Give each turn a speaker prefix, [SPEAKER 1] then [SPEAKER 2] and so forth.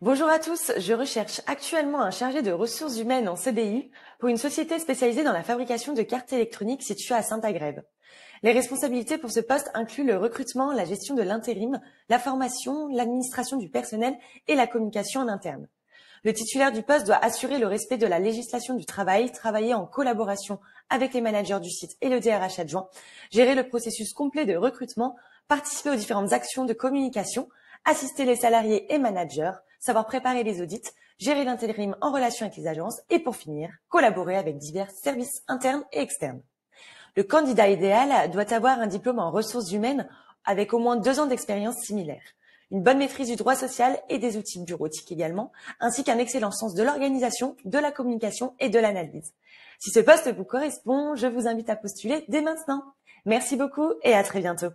[SPEAKER 1] Bonjour à tous, je recherche actuellement un chargé de ressources humaines en CDI pour une société spécialisée dans la fabrication de cartes électroniques située à saint agrève Les responsabilités pour ce poste incluent le recrutement, la gestion de l'intérim, la formation, l'administration du personnel et la communication en interne. Le titulaire du poste doit assurer le respect de la législation du travail, travailler en collaboration avec les managers du site et le DRH adjoint, gérer le processus complet de recrutement, participer aux différentes actions de communication, assister les salariés et managers, savoir préparer les audits, gérer l'intérim en relation avec les agences et pour finir, collaborer avec divers services internes et externes. Le candidat idéal doit avoir un diplôme en ressources humaines avec au moins deux ans d'expérience similaire, une bonne maîtrise du droit social et des outils bureautiques également, ainsi qu'un excellent sens de l'organisation, de la communication et de l'analyse. Si ce poste vous correspond, je vous invite à postuler dès maintenant. Merci beaucoup et à très bientôt.